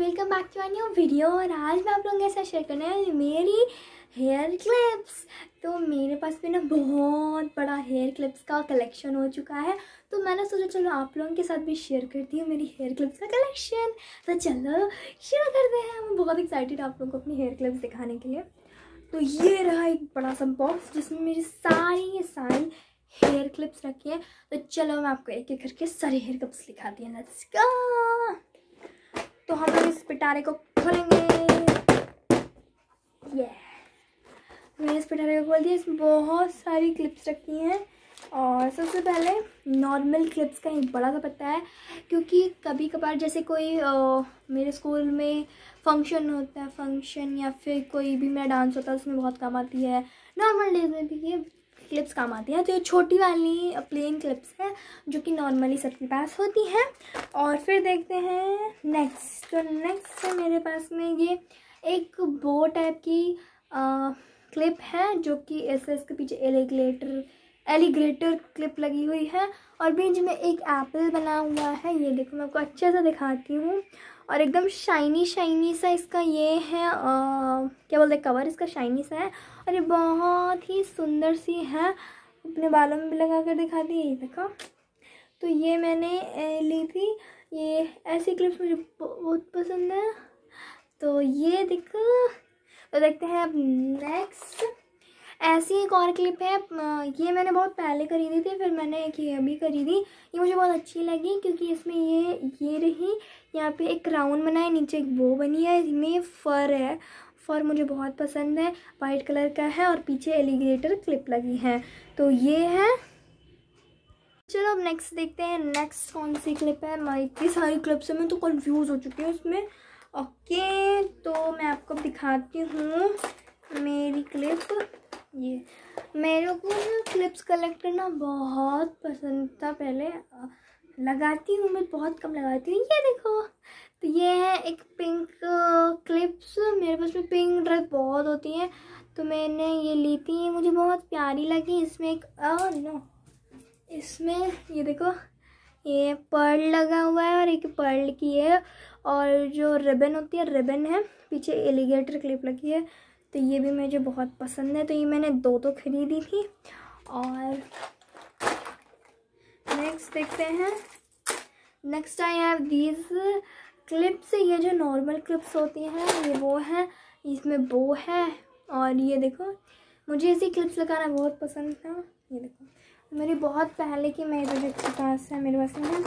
welcome back to new video और आज मैं आप लोगों के साथ शेयर करने वाली मेरी हेयर क्लिप्स तो मेरे पास भी ना बहुत बड़ा हेयर क्लिप्स का कलेक्शन हो चुका है तो मैंने सोचा चलो आप लोगों के साथ भी शेयर करती हूँ मेरी हेयर क्लिप्स का कलेक्शन तो चलो शेयर करते हैं मैं बहुत एक्साइटेड आप लोगों को अपनी हेयर क्लिप्स दिखाने के लिए तो ये रहा एक बड़ा सा बॉक्स जिसमें मेरी सारी सारी हेयर क्लिप्स रखी है तो चलो मैं आपको एक एक करके सारी हेयर क्लिप्स दिखाती हूँ तो हम लोग इस पिटारे को खोलेंगे मैंने इस पिटारे को खोल दिया इसमें बहुत सारी क्लिप्स रखी हैं और सबसे पहले नॉर्मल क्लिप्स का एक बड़ा सा पत्ता है क्योंकि कभी कभार जैसे कोई आ, मेरे स्कूल में फंक्शन होता है फंक्शन या फिर कोई भी मेरा डांस होता है उसमें बहुत काम आती है नॉर्मल डेज में भी ये क्लिप्स काम आती हैं तो ये छोटी वाली प्लेन क्लिप्स हैं जो कि नॉर्मली सबके पास होती हैं और फिर देखते हैं नेक्स्ट तो नेक्स्ट है मेरे पास में ये एक बो टाइप की आ, क्लिप है जो कि ऐसे इसके पीछे एलिग्रेटर एलिग्रेटर क्लिप लगी हुई है और बीच में एक एप्पल बना हुआ है ये देखो मैं आपको अच्छे से दिखाती हूँ और एकदम शाइनी शाइनी सा इसका ये है आ, क्या बोलते हैं कवर इसका शाइनी सा है और ये बहुत ही सुंदर सी है अपने बालों में भी लगा कर दिखा दी ये देखो तो ये मैंने ली थी ये ऐसी क्लिप्स मुझे बहुत पसंद है तो ये देखो तो देखते हैं अब नेक्स्ट ऐसी एक और क्लिप है ये मैंने बहुत पहले खरीदी थी फिर मैंने एक ये अभी खरीदी ये मुझे बहुत अच्छी लगी क्योंकि इसमें ये ये रही यहाँ पे एक क्राउन बना है नीचे एक बो बनी है इसमें फ़र है फर मुझे बहुत पसंद है वाइट कलर का है और पीछे एलिगेटर क्लिप लगी है तो ये है चलो अब नेक्स्ट देखते हैं नेक्स्ट कौन सी क्लिप है मैं इतनी सारी क्लिप्स से मैं तो कन्फ्यूज़ हो चुकी हूँ इसमें ओके तो मैं आपको दिखाती हूँ मेरी क्लिप ये मेरे को ना क्लिप्स कलेक्ट करना बहुत पसंद था पहले लगाती हूँ मैं बहुत कम लगाती हूँ ये देखो तो ये है एक पिंक क्लिप्स मेरे पास में पिंक ड्रेस बहुत होती हैं तो मैंने ये ली थी ये मुझे बहुत प्यारी लगी इसमें एक और नो इसमें ये देखो ये पर्ल लगा हुआ है और एक पर्ल की है और जो रिबन होती है रिबन है पीछे एलिगेटर क्लिप लगी है तो ये भी मुझे बहुत पसंद है तो ये मैंने दो तो खरीदी थी और नेक्स्ट देखते हैं next I have these clips ये जो नॉर्मल क्लिप्स होती हैं ये वो है इसमें बो है और ये देखो मुझे ऐसी क्लिप्स लगाना बहुत पसंद था ये देखो मेरी बहुत पहले की मेरी प्रोजेक्ट पास है मेरे पास में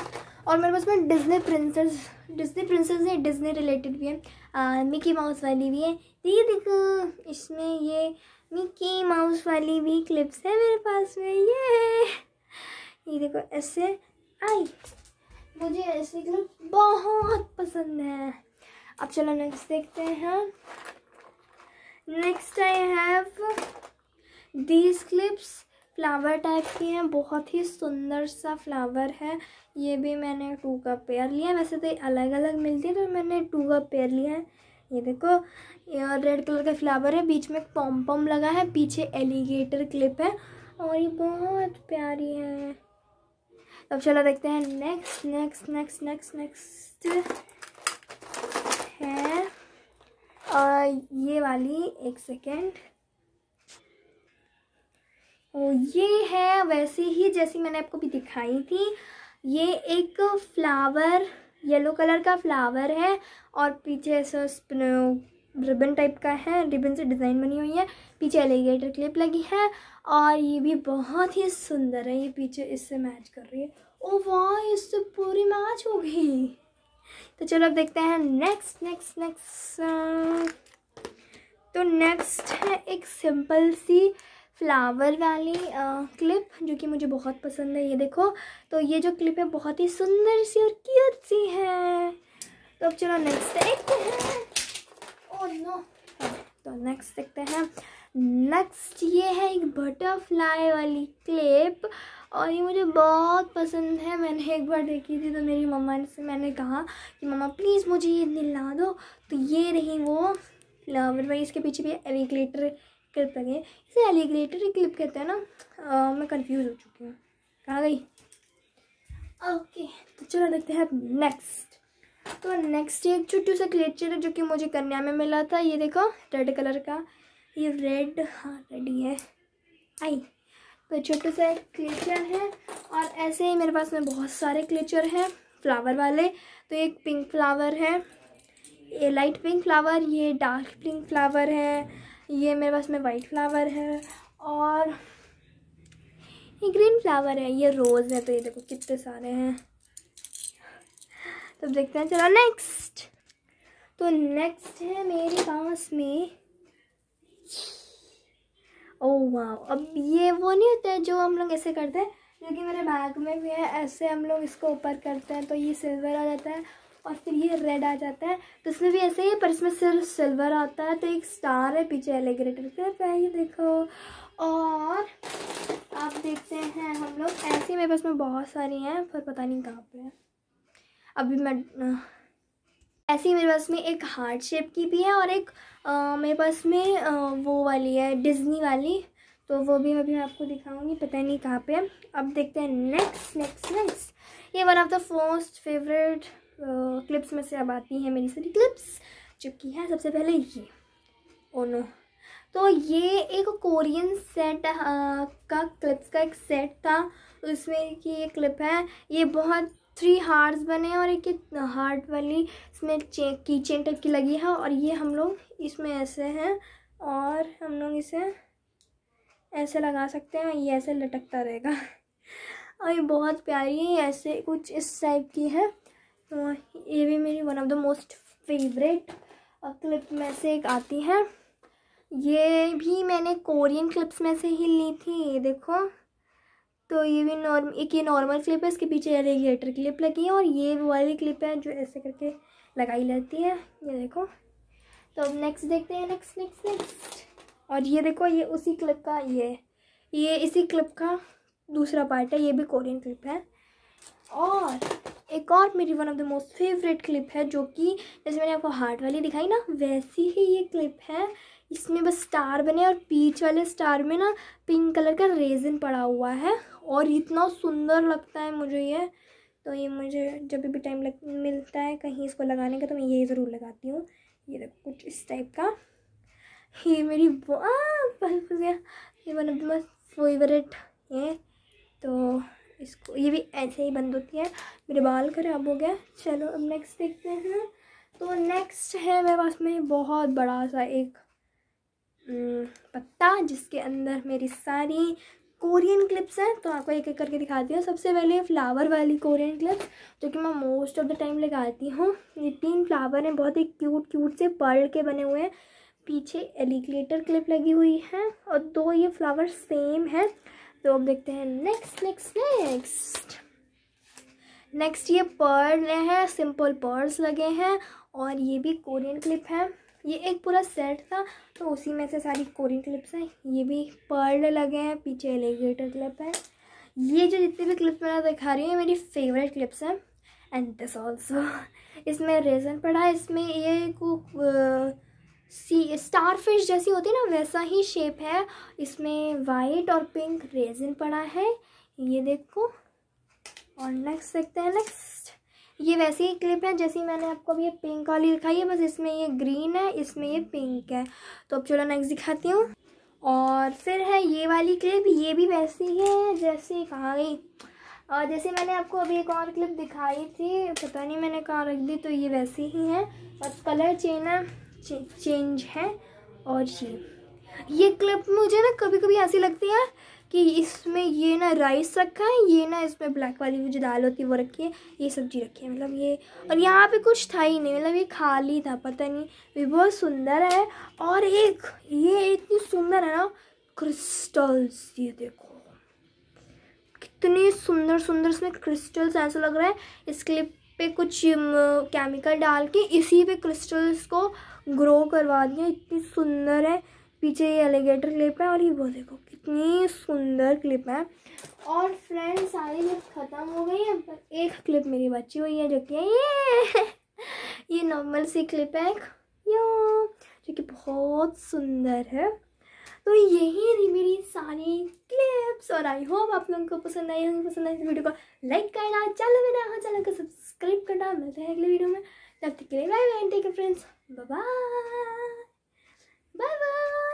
और मेरे पास में डिज्नी प्रिंसेस डिज्नी प्रिंसेस है डिज्नी रिलेटेड भी है मिकी माउस वाली भी है ये देखो इसमें ये मिकी माउस वाली भी क्लिप्स है मेरे पास में ये ये देखो ऐसे आई मुझे ऐसी क्लिप बहुत पसंद है अब चलो नेक्स्ट देखते हैं next I have these clips flower type की हैं बहुत ही सुंदर सा फ्लावर है ये भी मैंने टू का पेयर लिया है वैसे तो अलग अलग मिलती है तो मैंने टू का पेयर लिया है ये देखो रेड कलर का फ्लावर है बीच में एक पॉम पॉम लगा है पीछे एलिगेटर क्लिप है और ये बहुत प्यारी है अब चलो देखते हैं next next next next next है और ये वाली एक सेकेंड तो ये है वैसे ही जैसी मैंने आपको भी दिखाई थी ये एक फ्लावर येलो कलर का फ्लावर है और पीछे ऐसा रिबन टाइप का है रिबन से डिज़ाइन बनी हुई है पीछे एलिगेटर क्लिप लगी है और ये भी बहुत ही सुंदर है ये पीछे इससे मैच कर रही है ओ वाह इससे पूरी मैच हो गई तो चलो अब देखते हैं नेक्स्ट नेक्स्ट नेक्स्ट तो नेक्स्ट है एक सिंपल सी फ्लावर वाली क्लिप जो कि मुझे बहुत पसंद है ये देखो तो ये जो क्लिप है बहुत ही सुंदर सी और क्यूट सी है तो अब चलो नेक्स्ट देखते हैं ओह oh नो तो नेक्स्ट देखते हैं नेक्स्ट ये है एक बटरफ्लाई वाली क्लिप और ये मुझे बहुत पसंद है मैंने एक बार देखी थी तो मेरी मम्मा से मैंने कहा कि मम्मा प्लीज़ मुझे ये दिला दो तो ये रही वो फ्लावर भाई इसके पीछे भी एविकलेटर क्लिप लगे इसे एलिग्रेटर ही क्लिप कहते हैं ना आ, मैं कंफ्यूज हो चुकी हूँ कहाँ गई ओके तो चलो देखते हैं नेक्स्ट तो नेक्स्ट एक छोटी सा क्लेचर है जो कि मुझे कन्या में मिला था ये देखो रेड कलर का ये रेड हाँ रेड ही है आई तो छोटे से क्लेचर है और ऐसे ही मेरे पास में बहुत सारे क्लेचर हैं फ्लावर वाले तो एक पिंक फ्लावर है ये लाइट पिंक फ्लावर ये डार्क पिंक फ्लावर है ये मेरे पास में वाइट फ्लावर है और ये ग्रीन फ्लावर है ये रोज़ है तो ये देखो कितने सारे हैं तो देखते हैं चलो नेक्स्ट तो नेक्स्ट है मेरे पास में ओ oh वाह अब ये वो नहीं होता है जो हम लोग ऐसे करते हैं जो कि मेरे बैग में भी है ऐसे हम लोग इसको ऊपर करते हैं तो ये सिल्वर आ जाता है और फिर ये रेड आ जाता है तो इसमें भी ऐसे ही पर इसमें सिर्फ सिल्वर आता है तो एक स्टार है पीछे एलिग्रेटर पे तो ये देखो और आप देखते हैं हम लोग ऐसी मेरे पास में बहुत सारी हैं पर पता नहीं कहाँ पे है अभी मैं ऐसे ही मेरे पास में एक हार्ट शेप की भी है और एक मेरे पास में आ, वो वाली है डिज्नी वाली तो वो भी मैं भी आपको दिखाऊंगी पता नहीं कहाँ पे अब देखते हैं नेक्स्ट नेक्स्ट नेक्स्ट ये one of the most favourite clips में से अब आती हैं मेरी सारी क्लिप्स चिपकी है सबसे पहले ये ओनो तो ये एक कोरियन सेट आ, का क्लिप्स का एक सेट था तो इसमें ये क्लिप है ये बहुत थ्री हार्ट्स बने और एक हार्ट वाली इसमें की चेन टाइप की लगी है और ये हम लोग इसमें ऐसे हैं और हम लोग इसे ऐसे लगा सकते हैं ये ऐसे लटकता रहेगा और ये बहुत प्यारी है ऐसे कुछ इस टाइप की है तो ये भी मेरी one of the most favourite clip में से एक आती है ये भी मैंने कोरियन क्लिप्स में से ही ली थी ये देखो तो ये भी नॉर्म एक ये नॉर्मल क्लिप है इसके पीछे रेगुलेटर क्लिप लगी है और ये वाली क्लिप है जो ऐसे करके लगाई रहती है ये देखो तो अब नेक्स्ट देखते हैं नेक्स्ट नेक्स्ट नेक्स्ट और ये देखो ये उसी क्लिप का ये ये इसी क्लिप का दूसरा पार्ट है ये भी कोरियन क्लिप है और एक और मेरी one of the most favourite clip है जो कि जैसे मैंने आपको हार्ट वाली दिखाई ना वैसी ही ये क्लिप है इसमें बस स्टार बने और पीच वाले स्टार में ना पिंक कलर का रेजन पड़ा हुआ है और इतना सुंदर लगता है मुझे ये तो ये मुझे जब भी टाइम लग मिलता है कहीं इसको लगाने का तो मैं ये ज़रूर लगाती हूँ ये देखो कुछ इस टाइप का ये मेरी आ, ये one of the most favourite है तो इसको ये भी ऐसे ही बंद होती है मेरे बाल खराब हो गया चलो अब नेक्स्ट देखते हैं तो नेक्स्ट है मेरे पास में बहुत बड़ा सा एक हम्म, पत्ता जिसके अंदर मेरी सारी कोरियन क्लिप्स हैं तो आपको एक एक करके दिखाती हूँ सबसे पहले फ्लावर वाली कोरियन क्लिप्स जो कि मैं मोस्ट ऑफ द टाइम लगाती हूँ ये तीन फ्लावर हैं बहुत ही क्यूट क्यूट से पर्ल के बने हुए हैं पीछे एलिगेटर क्लिप लगी हुई है और दो ये फ्लावर सेम है तो अब देखते हैं नेक्स्ट नेक्स्ट नेक्स्ट नेक्स्ट ये पर्ल है सिंपल पर्ल्स लगे हैं और ये भी कोरियन क्लिप है ये एक पूरा सेट था तो उसी में से सारी कोरियन क्लिप्स हैं ये भी पर्ल लगे हैं पीछे एलिगेटर क्लिप है ये जो जितनी भी क्लिप मैं दिखा रही हूँ मेरी फेवरेट क्लिप्स हैं एंड दिस ऑल्सो इसमें रेजन पड़ा है इसमें ये को सी स्टार फिश जैसी होती है ना वैसा ही शेप है इसमें वाइट और पिंक रेजिन पड़ा है ये देखो और नेक्स्ट देखते हैं नेक्स्ट ये वैसी ही क्लिप है जैसी मैंने आपको अभी ये पिंक वाली दिखाई है बस इसमें ये ग्रीन है इसमें ये पिंक है तो अब चलो नेक्स्ट दिखाती हूँ और फिर है ये वाली क्लिप ये भी वैसी है जैसे कहाँ गई और जैसे मैंने आपको अभी एक और क्लिप दिखाई थी पता नहीं मैंने कहाँ रख दी तो ये वैसी ही है बस कलर चेन है चेंज है और ये ये क्लिप मुझे ना कभी कभी ऐसी लगती है कि इसमें ये ना राइस रखा है ये ना इसमें ब्लैक वाली जो दाल होती है वो रखी है ये सब्जी रखी है मतलब ये और यहाँ पे कुछ था ही नहीं मतलब ये खाली था पता नहीं ये बहुत सुंदर है और एक ये इतनी सुंदर है ना क्रिस्टल्स ये देखो कितनी सुंदर सुंदर इसमें क्रिस्टल्स ऐसा लग रहा है इस क्लिप पे कुछ केमिकल डाल के इसी पे क्रिस्टल्स को ग्रो करवा दिया इतनी सुंदर है पीछे ये एलिगेटर क्लिप है और ये वो देखो कितनी सुंदर क्लिप है और फ्रेंड सारी क्लिप ख़त्म हो गई है पर एक क्लिप मेरी बची हुई है जो कि ये ये नॉर्मल सी क्लिप है एक यो जो कि बहुत सुंदर है तो यही थी मेरी सारी क्लिप्स और आई होप आप लोगों को पसंद आई होंगी पसंद आई इस तो वीडियो को लाइक करना चैनल में ना हो चैनल को सब्सक्राइब करना मिलते हैं अगले वीडियो में तब तक के लिए bye bye take friends bye bye